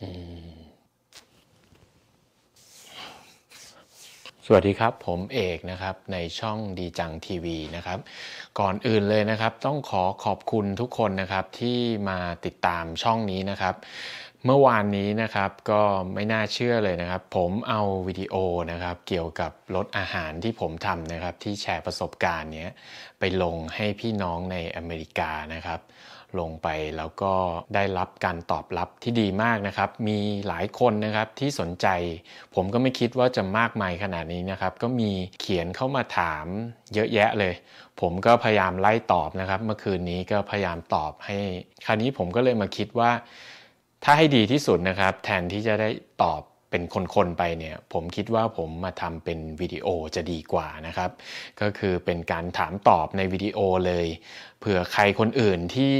สวัสดีครับผมเอกนะครับ ในช่องดีจังทีวีนะครับ ก่อนอื่นเลยนะครับ ต้องขอขอบคุณทุกคนนะครับ ที่มาติดตามช่องนี้นะครับ เมื่อวานนี้นะครับ ก็ไม่น่าเชื่อเลยนะครับ ผมเอาวิดีโอนะครับเกี่ยวกับรถอาหารที่ผมทำนะครับ ที่แชร์ประสบการณ์เนี้ยไปลงให้พี่น้องในอเมริกานะครับลงไปแล้วก็ได้รับการตอบรับที่ดีมากนะครับ มีหลายคนนะครับที่สนใจ ผมก็ไม่คิดว่าจะมากมายขนาดนี้นะครับ ก็มีเขียนเข้ามาถามเยอะแยะเลย ผมก็พยายามไล่ตอบนะครับเมื่อคืนนี้ก็พยายามตอบให้ คราวนี้ผมก็เลยมาคิดว่าถ้าให้ดีที่สุดนะครับ แทนที่จะได้ตอบเป็นคน ๆ ไปเนี่ยผมคิดว่าผมมาทำเป็นวิดีโอจะดีกว่านะครับ ก็คือเป็นการถามตอบในวิดีโอเลยเผื่อใครคนอื่นที่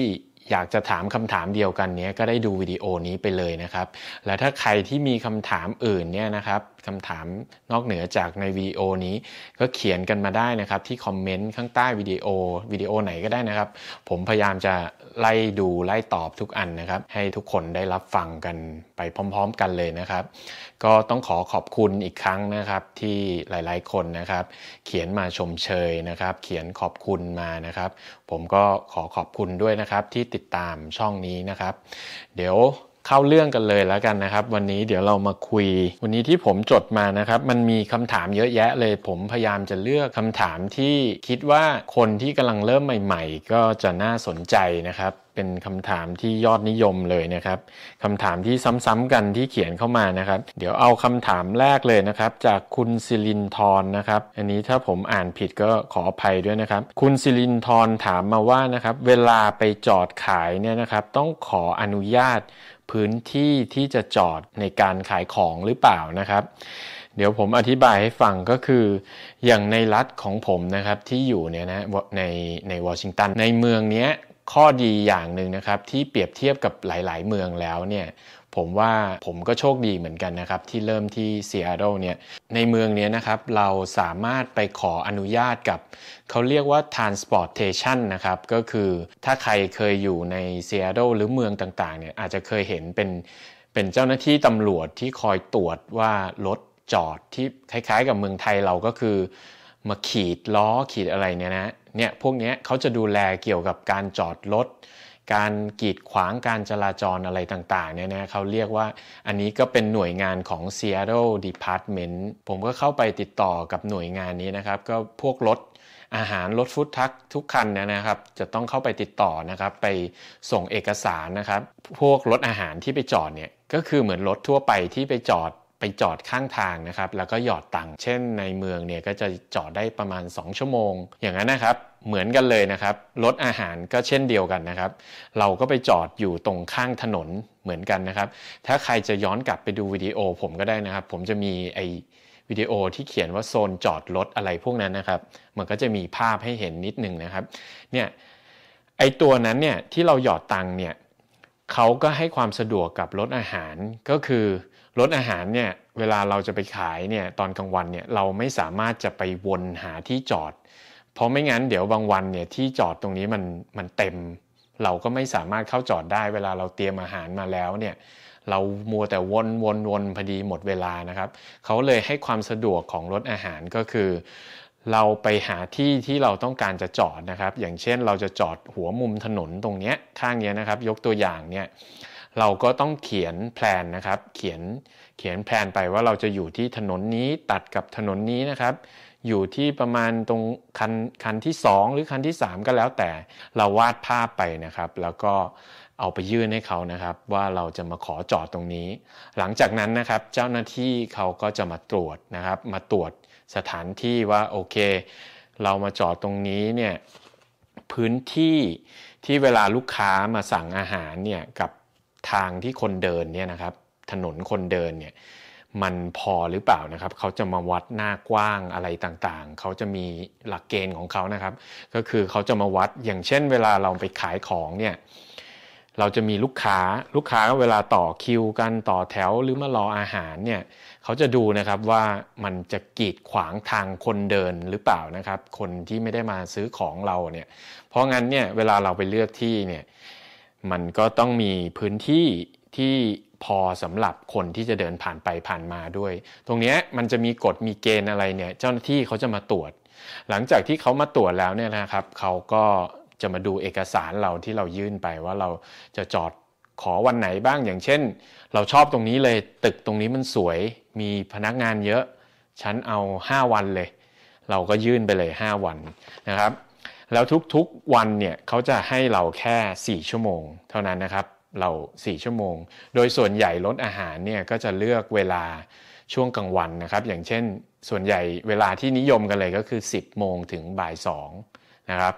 อยากจะถามคำถามเดียวกันนี้ก็ได้ดูวิดีโอนี้ไปเลยนะครับ และถ้าใครที่มีคำถามอื่นเนี่ยนะครับคำถามนอกเหนือจากในวิดีโอนี้ก็เขียนกันมาได้นะครับ ที่คอมเมนต์ข้างใต้วิดีโอวิดีโอไหนก็ได้นะครับ ผมพยายามจะไล่ดูไล่ตอบทุกอันนะครับ ให้ทุกคนได้รับฟังกันไปพร้อมๆ กันเลยนะครับ ก็ต้องขอขอบคุณอีกครั้งนะครับที่หลาย ๆ คนนะครับ เขียนมาชมเชยนะครับ เขียนขอบคุณมานะครับ ผมก็ขอขอบคุณด้วยนะครับที่ติดตามช่องนี้นะครับ เดี๋ยวเข้าเรื่องกันเลยแล้วกันนะครับ วันนี้เดี๋ยวเรามาคุย วันนี้ที่ผมจดมานะครับ มันมีคำถามเยอะแยะเลย ผมพยายามจะเลือกคำถามที่คิดว่าคนที่กำลังเริ่มใหม่ๆ ก็จะน่าสนใจนะครับ เป็นคำถามที่ยอดนิยมเลยนะครับคำถามที่ซ้ำๆกันที่เขียนเข้ามานะครับ เดี๋ยวเอาคำถามแรกเลยนะครับ จากคุณซิลินทรนนะครับ อันนี้ถ้าผมอ่านผิดก็ขออภัยด้วยนะครับ คุณซิลินทรถามมาว่านะครับ เวลาไปจอดขายเนี่ยนะครับ ต้องขออนุญาตพื้นที่ที่จะจอดในการขายของหรือเปล่านะครับ เดี๋ยวผมอธิบายให้ฟังก็คืออย่างในรัฐของผมนะครับ ที่อยู่เนี่ยนะ ในในวอชิงตัน ในเมืองเนี้ยข้อดีอย่างหนึ่งนะครับ ที่เปรียบเทียบกับหลาย ๆเมืองแล้วเนี่ยผมว่าผมก็โชคดีเหมือนกันนะครับที่เริ่มที่ซีแอตเทิลเนี่ยในเมืองนี้นะครับเราสามารถไปขออนุญาตกับเขาเรียกว่า transportation นะครับก็คือถ้าใครเคยอยู่ในซีแอตเทิลหรือเมืองต่างๆเนี่ยอาจจะเคยเห็นเป็นเป็นเจ้าหน้าที่ตำรวจที่คอยตรวจว่ารถจอดที่คล้ายๆกับเมืองไทยเราก็คือมาขีดล้อขีดอะไรเนี่ยนะเนี่ยพวกนี้เขาจะดูแลเกี่ยวกับการจอดรถการกีดขวางการจราจรอะไรต่างๆเนี่ยนะเขาเรียกว่าอันนี้ก็เป็นหน่วยงานของ Seattle Department ผมก็เข้าไปติดต่อกับหน่วยงานนี้นะครับ ก็พวกรถอาหารรถฟุตทักทุกคันนะครับจะต้องเข้าไปติดต่อนะครับไปส่งเอกสารนะครับพวกรถอาหารที่ไปจอดเนี่ยก็คือเหมือนรถทั่วไปที่ไปจอดไปจอดข้างทางนะครับ แล้วก็หยอดตังค์ เช่นในเมืองเนี่ยก็จะจอดได้ประมาณ 2 ชั่วโมง อย่างนั้นนะครับ เหมือนกันเลยนะครับ รถอาหารก็เช่นเดียวกันนะครับ เราก็ไปจอดอยู่ตรงข้างถนนเหมือนกันนะครับ ถ้าใครจะย้อนกลับไปดูวิดีโอผมก็ได้นะครับ ผมจะมีไอวิดีโอที่เขียนว่า โซนจอดรถอะไรพวกนั้นนะครับ มันก็จะมีภาพให้เห็นนิดนึงนะครับ เนี่ยไอตัวนั้นเนี่ยที่เราหยอดตังค์เนี่ยเขาก็ให้ความสะดวกกับรถอาหารก็คือรถอาหารเนี่ยเวลาเราจะไปขายเนี่ยตอนกลางวันเนี่ยเราไม่สามารถจะไปวนหาที่จอด เพราะไม่งั้นเดี๋ยวบางวันเนี่ยที่จอดตรงนี้มันมันเต็ม เราก็ไม่สามารถเข้าจอดได้เวลาเราเตรียมอาหารมาแล้วเนี่ย เรามัวแต่วนวนวนพอดีหมดเวลานะครับ เขาเลยให้ความสะดวกของรถอาหารก็คือ เราไปหาที่ที่เราต้องการจะจอดนะครับ อย่างเช่นเราจะจอดหัวมุมถนนตรงเนี้ยข้างเนี้ยนะครับ ยกตัวอย่างเนี่ยเราก็ต้องเขียนแผนนะครับเขียนเขียนแผนไปว่าเราจะอยู่ที่ถนนนี้ตัดกับถนนนี้นะครับ อยู่ที่ประมาณ ตรงคันคันที่ 2 หรือคันที่ 3 ก็แล้วแต่เราวาดภาพไปนะครับ แล้วก็เอาไปยื่นให้เขานะครับ ว่าเราจะมาขอจอดตรงนี้ หลังจากนั้นนะครับ เจ้าหน้าที่เขาก็จะมาตรวจนะครับมาตรวจสถานที่ว่า โอเค เรามาจอดตรงนี้เนี่ยพื้นที่ที่เวลาลูกค้ามาสั่งอาหารเนี่ยกับทางที่คนเดินเนี่ยนะครับ ถนนคนเดินเนี่ย มันพอหรือเปล่านะครับ เขาจะมาวัดหน้ากว้างอะไรต่างๆ เขาจะมีหลักเกณฑ์ของเขานะครับ ก็คือเขาจะมาวัดอย่างเช่นเวลาเราไปขายของเนี่ย เราจะมีลูกค้าลูกค้าเวลาต่อคิวกันต่อแถวหรือมารออาหารเนี่ย เขาจะดูนะครับว่ามันจะกีดขวางทางคนเดินหรือเปล่านะครับ คนที่ไม่ได้มาซื้อของเราเนี่ย เพราะงั้นเนี่ย เวลาเราไปเลือกที่เนี่ยมันก็ต้องมีพื้นที่ที่พอสำหรับคนที่จะเดินผ่านไปผ่านมาด้วย ตรงนี้มันจะมีกฎมีเกณฑ์อะไรเนี่ย เจ้าหน้าที่เขาจะมาตรวจ หลังจากที่เขามาตรวจแล้วเนี่ยนะครับ เขาก็จะมาดูเอกสารเราที่เรายื่นไปว่าเราจะจอดขอวันไหนบ้าง อย่างเช่นเราชอบตรงนี้เลยตึกตรงนี้มันสวยมีพนักงานเยอะ ฉันเอา 5 วันเลย เราก็ยื่นไปเลย 5 วันนะครับแล้วทุก ๆวันเนี่ยเขาจะให้เราแค่4ชั่วโมงเท่านั้นนะครับ เรา4ชั่วโมง โดยส่วนใหญ่ลดอาหารเนี่ยก็จะเลือกเวลาช่วงกลางวันนะครับ อย่างเช่นส่วนใหญ่เวลาที่นิยมกันเลยก็คือ10โมงถึงบ่าย2นะครับ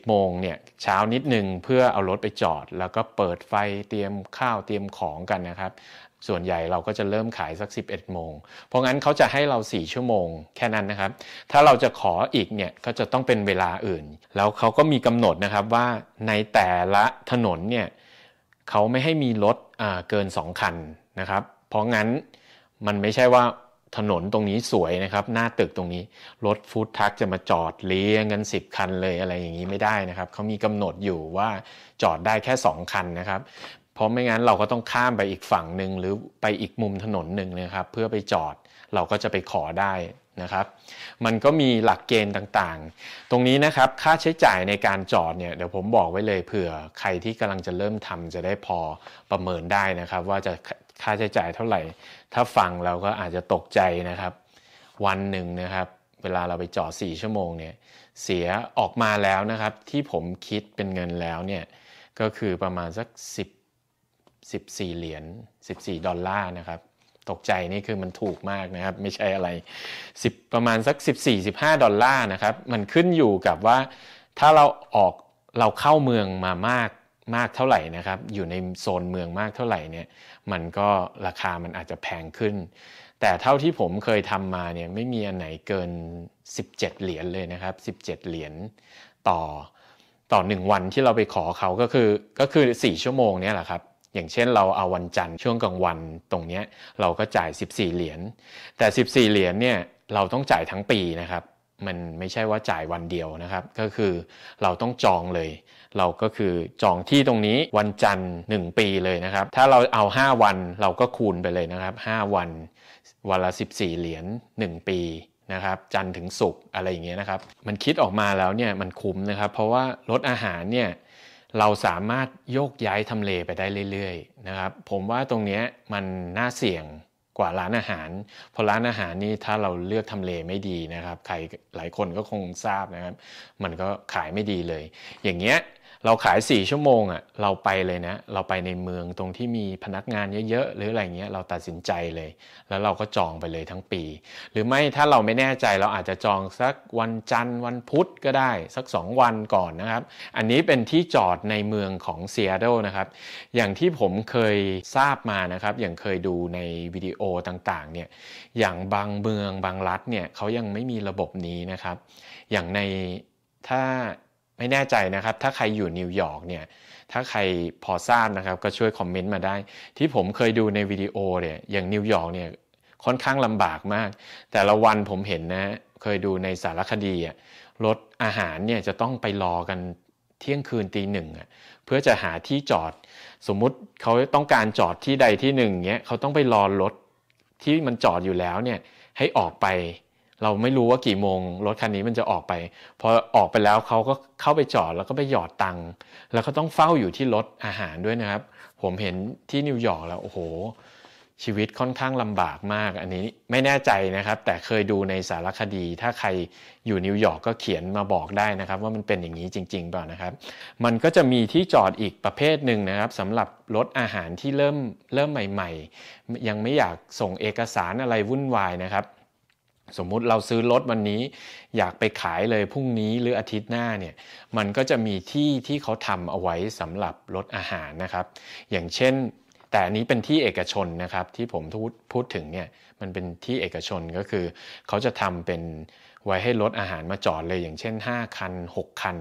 10โมงเนี่ย เช้านิดนึงเพื่อเอารถไปจอด แล้วก็เปิดไฟเตรียมข้าวเตรียมของกันนะครับส่วนใหญ่เราก็จะเริ่มขายสัก 11โมง เพราะงั้นเขาจะให้เรา 4 ชั่วโมงแค่นั้นนะครับ ถ้าเราจะขออีกเนี่ยก็จะต้องเป็นเวลาอื่น แล้วเขาก็มีกำหนดนะครับว่าในแต่ละถนนเนี่ยเขาไม่ให้มีรถเกิน 2 คันนะครับ เพราะงั้นมันไม่ใช่ว่าถนนตรงนี้สวยนะครับหน้าตึกตรงนี้ รถฟู้ดทักจะมาจอดเลี้ยงกัน 10 คันเลยอะไรอย่างนี้ไม่ได้นะครับเขามีกำหนดอยู่ว่าจอดได้แค่2คันนะครับเพราะไม่งั้นเราก็ต้องข้ามไปอีกฝั่งหนึ่งหรือไปอีกมุมถนนหนึ่งนะครับ เพื่อไปจอดเราก็จะไปขอได้นะครับ มันก็มีหลักเกณฑ์ต่างๆ ตรงนี้นะครับค่าใช้จ่ายในการจอดเนี่ยเดี๋ยวผมบอกไว้เลยเผื่อ ใครที่กำลังจะเริ่มทำจะได้พอประเมินได้นะครับ ว่าจะค่าใช้จ่ายเท่าไหร่ถ้าฟังเราก็อาจจะตกใจนะครับ วันหนึ่งนะครับ เวลาเราไปจอด4ชั่วโมงเนี่ยเสียออกมาแล้วนะครับ ที่ผมคิดเป็นเงินแล้วเนี่ยก็คือประมาณสัก 10 14 เหรียญ14ดอลลาร์นะครับ ตกใจนี่คือมันถูกมากนะครับ ไม่ใช่อะไร 10 ประมาณสัก14-15 ดอลลาร์นะครับ มันขึ้นอยู่กับว่าถ้าเราออกเราเข้าเมืองมามากมากเท่าไหร่นะครับ อยู่ในโซนเมืองมากเท่าไหร่เนี่ย มันก็ราคามันอาจจะแพงขึ้น แต่เท่าที่ผมเคยทำมาเนี่ยไม่มีอันไหนเกิน 17 เหรียญเลยนะครับ17 เหรียญต่อต่อ 1 วันที่เราไปขอเขาก็คือก็คือ 4 ชั่วโมงเนี่ยแหละครับอย่างเช่นเราเอาวันจันทร์ช่วงกลางวันตรงนี้เราก็จ่าย 14 เหรียญ แต่ 14 เหรียญเนี่ยเราต้องจ่ายทั้งปีนะครับ มันไม่ใช่ว่าจ่ายวันเดียวนะครับ ก็คือเราต้องจองเลย เราก็คือจองที่ตรงนี้วันจันทร์ 1 ปีเลยนะครับ ถ้าเราเอา 5 วันเราก็คูณไปเลยนะครับ5วันวันละ 14 เหรียญ1ปีนะครับ จันทร์ถึงศุกร์อะไรอย่างเงี้ยนะครับ มันคิดออกมาแล้วเนี่ยมันคุ้มนะครับ เพราะว่ารถอาหารเนี่ยเราสามารถโยกย้ายทำเลไปได้เรื่อยๆนะครับ ผมว่าตรงนี้มันน่าเสี่ยงกว่าร้านอาหารเพราะร้านอาหารนี่ถ้าเราเลือกทำเลไม่ดีนะครับใครหลายคนก็คงทราบนะครับ มันก็ขายไม่ดีเลย อย่างเงี้ยเราขาย 4 ชั่วโมงอะ่ะเราไปเลยนะเราไปในเมืองตรงที่มีพนักงานเยอะๆหรืออะไรเงี้ยเราตัดสินใจเลย แล้วเราก็จองไปเลยทั้งปี หรือไม่ถ้าเราไม่แน่ใจเราอาจจะจองสักวันจันทร์วันพุธก็ได้สัก 2 วันก่อนนะครับ อันนี้เป็นที่จอดในเมืองของเซียโดนะครับอย่างที่ผมเคยทราบมานะครับ อย่างเคยดูในวิดีโอต่างๆ เนี่ยอย่างบางเมืองบางรัฐเนี่ยเขายังไม่มีระบบนี้นะครับ อย่างในถ้าไม่แน่ใจนะครับ ถ้าใครอยู่นิวยอร์กเนี่ยถ้าใครพอทราบนะครับ ก็ช่วยคอมเมนต์มาได้ ที่ผมเคยดูในวิดีโอเนี่ย อย่างนิวยอร์กเนี่ยค่อนข้างลำบากมาก แต่ละวันผมเห็นนะเคยดูในสารคดีรถอาหารเนี่ยจะต้องไปรอกันเที่ยงคืนตีหนึ่งเพื่อจะหาที่จอด สมมุติเขาต้องการจอดที่ใดที่หนึ่งเนี้ยเขาต้องไปรอรถที่มันจอดอยู่แล้วเนี่ยให้ออกไปเราไม่รู้ว่ากี่โมงรถคันนี้มันจะออกไป พอออกไปแล้วเขาก็เข้าไปจอดแล้วก็ไปหยอดตังค์แล้วก็ต้องเฝ้าอยู่ที่รถอาหารด้วยนะครับ ผมเห็นที่นิวยอร์กแล้วโอ้โหชีวิตค่อนข้างลำบากมากอันนี้ไม่แน่ใจนะครับ แต่เคยดูในสารคดี ถ้าใครอยู่นิวยอร์กก็เขียนมาบอกได้นะครับ ว่ามันเป็นอย่างนี้จริงๆเปล่านะครับ มันก็จะมีที่จอดอีกประเภทหนึ่งนะครับสำหรับรถอาหารที่เริ่มเริ่มใหม่ ๆ ยังไม่อยากส่งเอกสารอะไรวุ่นวายนะครับสมมุติเราซื้อรถวันนี้อยากไปขายเลยพรุ่งนี้หรืออาทิตย์หน้าเนี่ยมันก็จะมีที่ที่เขาทำเอาไว้สำหรับรถอาหารนะครับอย่างเช่น แต่อันนี้เป็นที่เอกชนนะครับที่ผมพูดถึงเนี่ยมันเป็นที่เอกชนก็คือเขาจะทำเป็นไว้ให้รถอาหารมาจอดเลยอย่างเช่น 5 คัน6คัน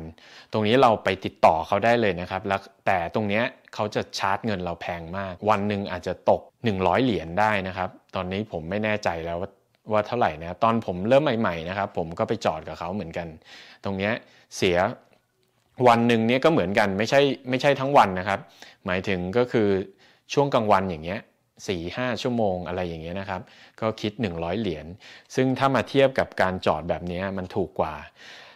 ตรงนี้เราไปติดต่อเขาได้เลยนะครับแล้วแต่ตรงเนี้ยเขาจะชาร์จเงินเราแพงมาก วันหนึ่งอาจจะตก 100 เหรียญได้นะครับ ตอนนี้ผมไม่แน่ใจแล้วว่าว่าเท่าไหร่นะตอนผมเริ่มใหม่ๆนะครับผมก็ไปจอดกับเขาเหมือนกัน ตรงเนี้ยเสียวันหนึ่งเนี้ยก็เหมือนกันไม่ใช่ไม่ใช่ทั้งวันนะครับ หมายถึงก็คือช่วงกลางวันอย่างเงี้ยสี่ห้าชั่วโมงอะไรอย่างเงี้ยนะครับ ก็คิด 100 เหรียญซึ่งถ้ามาเทียบกับการจอดแบบนี้มันถูกกว่า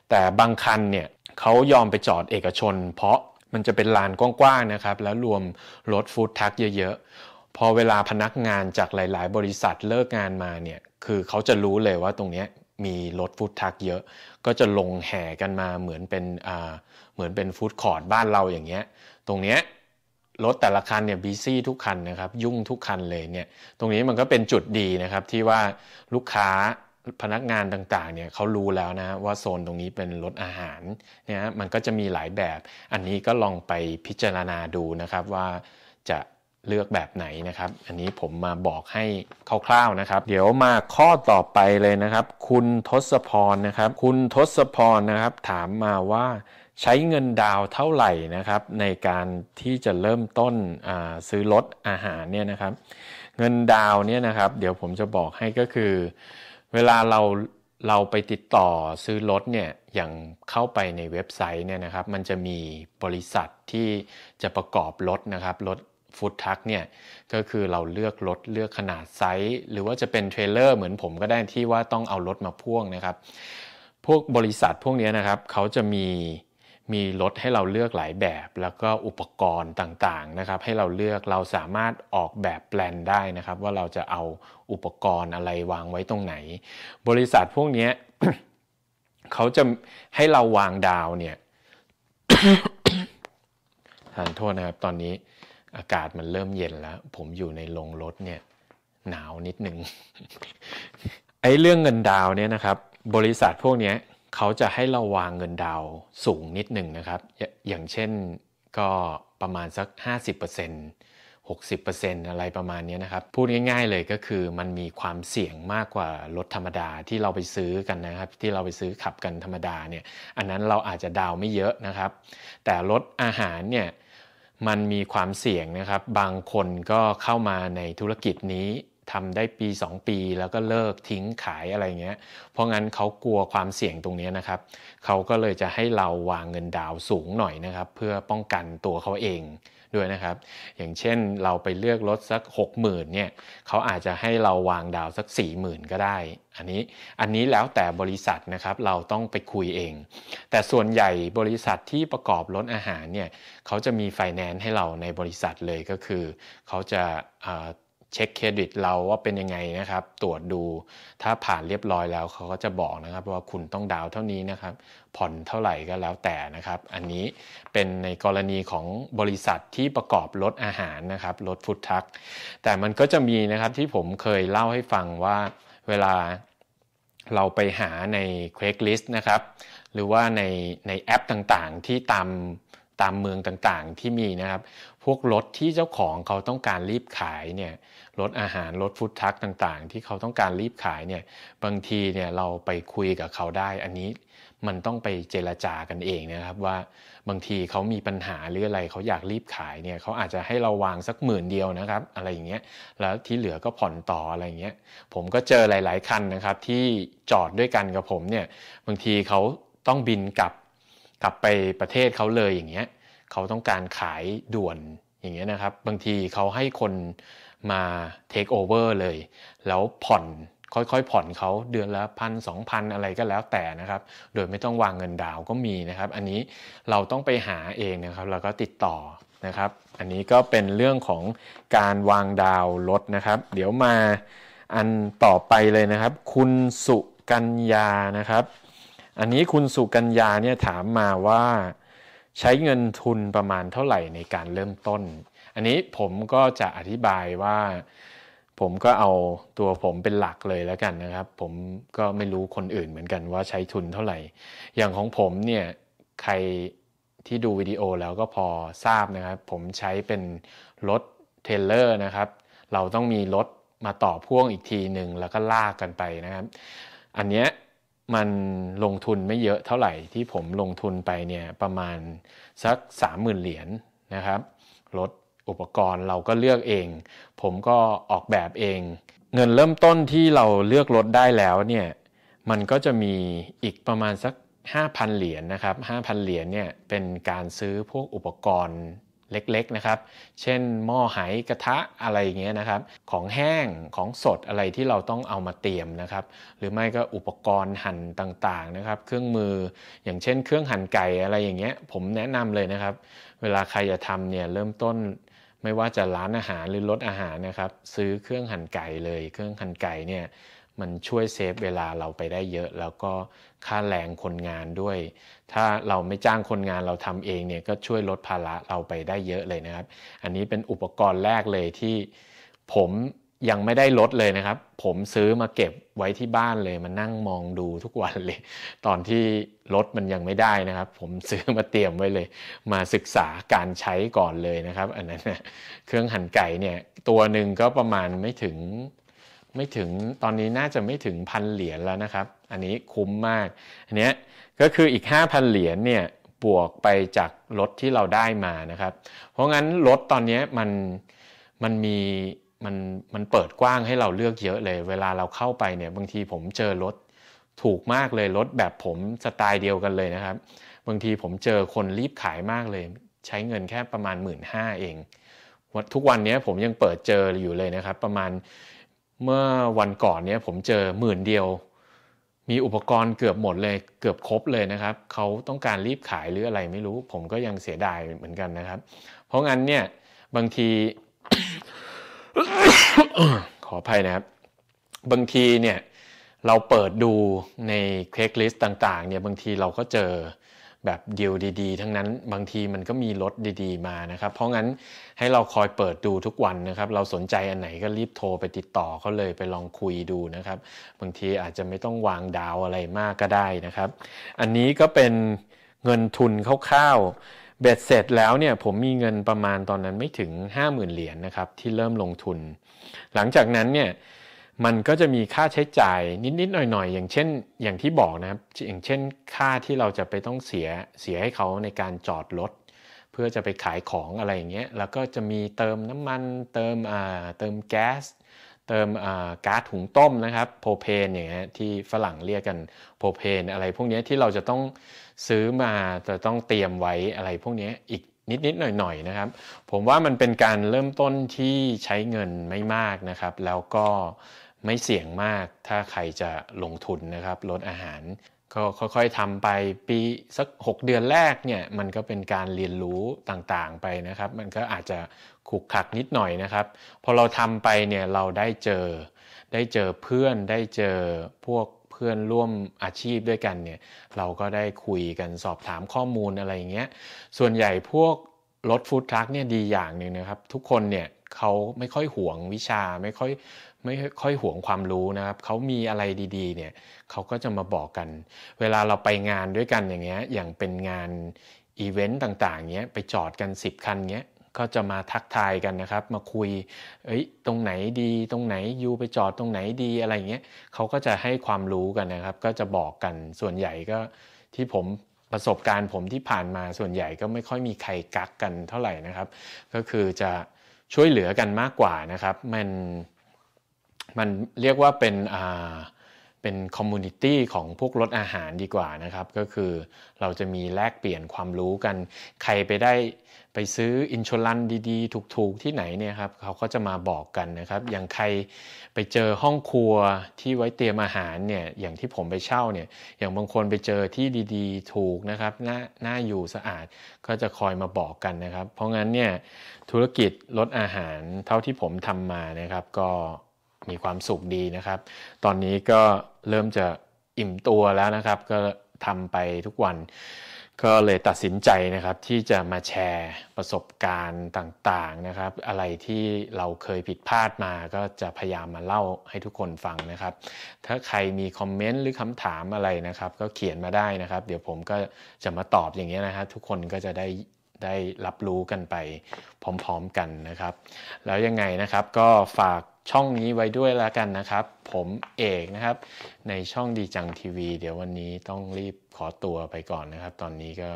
แต่บางคันเนี่ยเขายอมไปจอดเอกชน เพราะมันจะเป็นลานกว้างๆนะครับแล้วรวมรถฟู้ดทักเยอะ ๆ พอเวลาพนักงานจากหลาย ๆ บริษัทเลิกงานมาเนี่ยคือเขาจะรู้เลยว่าตรงนี้มีรถฟู้ดทักเยอะก็จะลงแห่กันมาเหมือนเป็นเหมือนเป็นฟู้ดคอร์ดบ้านเราอย่างเงี้ยตรงเนี้ยรถแต่ละคันเนี่ยบีซี่ทุกคันนะครับยุ่งทุกคันเลยเนี่ยตรงนี้มันก็เป็นจุดดีนะครับที่ว่าลูกค้าพนักงานต่างๆเนี่ยเขารู้แล้วนะว่าโซนตรงนี้เป็นรถอาหารเนี่ยมันก็จะมีหลายแบบ อันนี้ก็ลองไปพิจารณาดูนะครับว่าจะเลือกแบบไหนนะครับ อันนี้ผมมาบอกให้คร่าว ๆนะครับ เดี๋ยวมาข้อต่อไปเลยนะครับ คุณทศพรนะครับ คุณทศพรนะครับ ถามมาว่าใช้เงินดาวเท่าไหร่นะครับ ในการที่จะเริ่มต้นซื้อรถอาหารเนี่ยนะครับ เงินดาวเนี่ยนะครับเดี๋ยวผมจะบอกให้ก็คือเวลาเราเราไปติดต่อซื้อรถเนี่ยอย่างเข้าไปในเว็บไซต์เนี่ยนะครับ มันจะมีบริษัทที่จะประกอบรถนะครับรถฟู้ดทัคเนี่ยก็คือเราเลือกรถเลือกขนาดไซส์หรือว่าจะเป็นเทรลเลอร์เหมือนผม ก็ได้ที่ว่าต้องเอารถมาพ่วงนะครับ พวกบริษัทพวกนี้นะครับเขาจะมีมีรถให้เราเลือกหลายแบบแล้วก็อุปกรณ์ต่างๆนะครับ ให้เราเลือกเราสามารถออกแบบแปลนได้นะครับ ว่าเราจะเอาอุปกรณ์อะไรวางไว้ตรงไหน บริษัทพวกนี้เขาจะให้เราวางดาวเนี่ยทานโทษนะครับตอนนี้อากาศมันเริ่มเย็นแล้ว ผมอยู่ในโรงรถเนี่ยหนาวนิดหนึ่งไอ้เรื่องเงินดาวเนี่ยนะครับ บริษัทพวกนี้เขาจะให้เราวางเงินดาวสูงนิดหนึ่งนะครับออย่างเช่นก็ประมาณสัก 50% 60%อะไรประมาณนี้นะครับพูดง่ายๆเลยก็คือมันมีความเสี่ยงมากกว่ารถธรรมดาที่เราไปซื้อกันนะครับ ที่เราไปซื้อขับกันธรรมดาเนี่ย อันนั้นเราอาจจะดาวไม่เยอะนะครับ แต่รถอาหารเนี่ยมันมีความเสี่ยงนะครับบางคนก็เข้ามาในธุรกิจนี้ทำได้ปี 2 ปีแล้วก็เลิกทิ้งขายอะไรเงี้ย เพราะงั้นเขากลัวความเสี่ยงตรงนี้นะครับ เขาก็เลยจะให้เราวางเงินดาวสูงหน่อยนะครับ เพื่อป้องกันตัวเขาเองด้วยนะครับ อย่างเช่นเราไปเลือกรถสัก 60,000เนี่ย เขาอาจจะให้เราวางดาวสัก 40,000 ก็ได้ อันนี้ อันนี้แล้วแต่บริษัทนะครับ เราต้องไปคุยเอง แต่ส่วนใหญ่บริษัทที่ประกอบรถอาหารเนี่ย เขาจะมีไฟแนนซ์ให้เราในบริษัทเลยก็คือเขาจะเช็คเครดิตเราว่าเป็นยังไงนะครับตรวจดูถ้าผ่านเรียบร้อยแล้วเขาก็จะบอกนะครับว่าคุณต้องดาวเท่านี้นะครับ ผ่อนเท่าไหร่ก็แล้วแต่นะครับ อันนี้เป็นในกรณีของบริษัทที่ประกอบรถอาหารนะครับ รถฟู้ดทัคแต่มันก็จะมีนะครับที่ผมเคยเล่าให้ฟังว่าเวลาเราไปหาในเค a กลิ l i s t นะครับ หรือว่าในในแอปต่างๆที่ตามตามเมืองต่างๆ ที่มีนะครับวกรถที่เจ้าของเขาต้องการรีบขายเนี่ยรถอาหารรถฟู้ดทัคต่างๆที่เขาต้องการรีบขายเนี่ยบางทีเนี่ยเราไปคุยกับเขาได้อันนี้มันต้องไปเจรจากันเองนะครับว่าบางทีเขามีปัญหาหรืออะไรเขาอยากรีบขายเนี่ยเขาอาจจะให้เราวางสักหมื่นเดียวนะครับ อะไรอย่างเงี้ยแล้วที่เหลือก็ผ่อนต่ออะไรอย่างเงี้ยผมก็เจอหลายๆ คันนะครับ ที่จอดด้วยกันกับผมเนี่ยบางทีเขาต้องบินกลับกลับไปประเทศเขาเลยอย่างเงี้ยเขาต้องการขายด่วนอย่างเงี้ยนะครับ บางทีเขาให้คนมาเทคโอเวอร์เลยแล้วผ่อนค่อยๆผ่อนเขาเดือนละพันสองพันอะไรก็แล้วแต่นะครับโดยไม่ต้องวางเงินดาวก็มีนะครับ อันนี้เราต้องไปหาเองนะครับแล้วก็ติดต่อนะครับ อันนี้ก็เป็นเรื่องของการวางดาวรถนะครับ เดี๋ยวมาอันต่อไปเลยนะครับ คุณสุกัญญานะครับ อันนี้คุณสุกัญญาเนี่ยถามมาว่าใช้เงินทุนประมาณเท่าไหร่ในการเริ่มต้น อันนี้ผมก็จะอธิบายว่าผมก็เอาตัวผมเป็นหลักเลยแล้วกันนะครับ ผมก็ไม่รู้คนอื่นเหมือนกันว่าใช้ทุนเท่าไหร่ อย่างของผมเนี่ยใครที่ดูวิดีโอแล้วก็พอทราบนะครับ ผมใช้เป็นรถเทเลอร์นะครับ เราต้องมีรถมาต่อพ่วงอีกทีหนึ่งแล้วก็ลากกันไปนะครับ อันเนี้ยมันลงทุนไม่เยอะเท่าไหร่ที่ผมลงทุนไปเนี่ยประมาณสัก 30,000 เหรียญนนะครับรถอุปกรณ์เราก็เลือกเอง ผมก็ออกแบบเอง เงินเริ่มต้นที่เราเลือกรถได้แล้วเนี่ยมันก็จะมีอีกประมาณสัก 5,000 เหรียญนนะครับ 5,000เหรียญเนี่ยเป็นการซื้อพวกอุปกรณ์เล็ก ๆ นะครับ เช่น หม้อหายกระทะ อะไรอย่างเงี้ยนะครับ ของแห้ง ของสดอะไรที่เราต้องเอามาเตรียมนะครับ หรือไม่ก็อุปกรณ์หั่นต่างๆ นะครับ เครื่องมือ อย่างเช่น เครื่องหั่นไก่อะไรอย่างเงี้ย ผมแนะนำเลยนะครับ เวลาใครจะทำเนี่ย เริ่มต้น ไม่ว่าจะร้านอาหารหรือรถอาหารนะครับ ซื้อเครื่องหั่นไก่เลย เครื่องหั่นไก่เนี่ยมันช่วยเซฟเวลาเราไปได้เยอะ แล้วก็ค่าแรงคนงานด้วย ถ้าเราไม่จ้างคนงานเราทำเองเนี่ยก็ช่วยลดภาระเราไปได้เยอะเลยนะครับ อันนี้เป็นอุปกรณ์แรกเลยที่ผมยังไม่ได้ลดเลยนะครับ ผมซื้อมาเก็บไว้ที่บ้านเลยมานั่งมองดูทุกวันเลย ตอนที่ลดมันยังไม่ได้นะครับ ผมซื้อมาเตรียมไว้เลย มาศึกษาการใช้ก่อนเลยนะครับ อันนั้นนะเครื่องหั่นไก่เนี่ยตัวหนึ่งก็ประมาณไม่ถึงไม่ถึงตอนนี้น่าจะไม่ถึงพันเหรียญแล้วนะครับอันนี้คุ้มมาก อันนี้ก็คืออีก5,000เหรียญเนี่ยบวกไปจากรถที่เราได้มานะครับ เพราะงั้นรถตอนนี้มันมันมีมันมันเปิดกว้างให้เราเลือกเยอะเลย เวลาเราเข้าไปเนี่ย บางทีผมเจอรถถูกมากเลยรถแบบผมสไตล์เดียวกันเลยนะครับ บางทีผมเจอคนรีบขายมากเลย ใช้เงินแค่ประมาณ1 5ื่นห้าเองทุกวันนี้ผมยังเปิดเจออยู่เลยนะครับ ประมาณเมื่อวันก่อนเนี่ยผมเจอหมื่นเดียว มีอุปกรณ์เกือบหมดเลยเกือบครบเลยนะครับ เขาต้องการรีบขายหรืออะไรไม่รู้ ผมก็ยังเสียดายเหมือนกันนะครับ เพราะงั้นเนี่ยบางทีขออภัยนะครับ บางทีเนี่ยเราเปิดดูในเคลกลิสต์ต่าง ๆเนี่ย บางทีเราก็เจอแบบเดียวดีๆ ทั้งนั้นบางทีมันก็มีรถดี ๆ มานะครับ เพราะงั้นให้เราคอยเปิดดูทุกวันนะครับ เราสนใจอันไหนก็รีบโทรไปติดต่อเขาเลยไปลองคุยดูนะครับ บางทีอาจจะไม่ต้องวางดาวอะไรมากก็ได้นะครับ อันนี้ก็เป็นเงินทุนคร่าวๆเบ็ดเสร็จแล้วเนี่ย ผมมีเงินประมาณตอนนั้นไม่ถึง50,000เหรียญนะครับที่เริ่มลงทุน หลังจากนั้นเนี่ยมันก็จะมีค่าใช้จ่ายนิดๆหน่อยๆอย่างเช่น อย่างที่บอกนะครับอย่างเช่นค่าที่เราจะไปต้องเสียเสียให้เขาในการจอดรถเพื่อจะไปขายของอะไรอย่างเงี้ย แล้วก็จะมีเติมน้ำมัน เติมอ่าเติมแก๊ส เติมอ่าก๊าซถุงต้มนะครับ โพเพนอย่างเงี้ย ที่ฝรั่งเรียกกันโพเพน อะไรพวกนี้ที่เราจะต้องซื้อมาจะต้องเตรียมไว้อะไร พวกนี้อีกนิด ๆ หน่อยๆนะครับ ผมว่ามันเป็นการเริ่มต้นที่ใช้เงินไม่มากนะครับ แล้วก็ไม่เสี่ยงมากถ้าใครจะลงทุนนะครับลดอาหารก็ค่อยๆทำไปปีสัก 6 เดือนแรกเนี่ยมันก็เป็นการเรียนรู้ต่างๆไปนะครับ มันก็อาจจะขุกขักนิดหน่อยนะครับพอเราทำไปเนี่ยเราได้เจอได้เจอเพื่อนได้เจอพวกเพื่อนร่วมอาชีพด้วยกันเนี่ยเราก็ได้คุยกันสอบถามข้อมูลอะไรอย่างเงี้ยส่วนใหญ่พวกรถฟู้ดทรัคเนี่ยดีอย่างหนึ่งนะครับ ทุกคนเนี่ยเขาไม่ค่อยห่วงวิชาไม่ค่อยไม่ค่อยห่วงความรู้นะครับ เขามีอะไรดี ๆ เนี่ย เขาก็จะมาบอกกัน เวลาเราไปงานด้วยกันอย่างเงี้ย อย่างเป็นงานอีเวนต์ต่างๆเงี้ยไปจอดกัน 10 คันเงี้ยก็จะมาทักทายกันนะครับ มาคุย เอ้ยตรงไหนดีตรงไหนยูไปจอดตรงไหนดีอะไรเงี้ยเขาก็จะให้ความรู้กันนะครับ ก็จะบอกกันส่วนใหญ่ก็ที่ผมประสบการณ์ผมที่ผ่านมาส่วนใหญ่ก็ไม่ค่อยมีใครกักกันเท่าไหร่นะครับ ก็คือจะช่วยเหลือกันมากกว่านะครับ มันมันเรียกว่าเป็นอ่าเป็นคอมมูนิตี้ของพวกรถอาหารดีกว่านะครับ ก็คือเราจะมีแลกเปลี่ยนความรู้กัน ใครไปได้ไปซื้ออินชลันดี ๆ ถูกๆที่ไหนเนี่ยครับ เขาก็จะมาบอกกันนะครับอย่างใครไปเจอห้องครัวที่ไว้เตรียมอาหารเนี่ยอย่างที่ผมไปเช่าเนี่ยอย่างบางคนไปเจอที่ดีๆ ถูกนะครับน้าน่าอยู่สะอาดก็จะคอยมาบอกกันนะครับ เพราะงั้นเนี่ยธุรกิจรถอาหารเท่าที่ผมทำมานะครับ ก็มีความสุขดีนะครับ ตอนนี้ก็เริ่มจะอิ่มตัวแล้วนะครับ ก็ทำไปทุกวัน ก็เลยตัดสินใจนะครับ ที่จะมาแชร์ประสบการณ์ต่างๆนะครับ อะไรที่เราเคยผิดพลาดมา ก็จะพยายามมาเล่าให้ทุกคนฟังนะครับ ถ้าใครมีคอมเมนต์หรือคำถามอะไรนะครับ ก็เขียนมาได้นะครับ เดี๋ยวผมก็จะมาตอบอย่างนี้นะครับ ทุกคนก็จะได้ได้รับรู้กันไป พร้อมๆ กันนะครับ แล้วยังไงนะครับก็ฝากช่องนี้ไว้ด้วยแล้วกันนะครับ ผมเอกนะครับในช่องดีจังทีวี เดี๋ยววันนี้ต้องรีบขอตัวไปก่อนนะครับ ตอนนี้ก็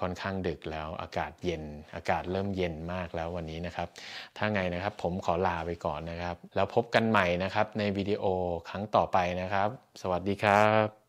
ค่อนข้างดึกแล้วอากาศเย็น อากาศเริ่มเย็นมากแล้ววันนี้นะครับ ถ้าไงนะครับ ผมขอลาไปก่อนนะครับ แล้วพบกันใหม่นะครับในวิดีโอครั้งต่อไปนะครับ สวัสดีครับ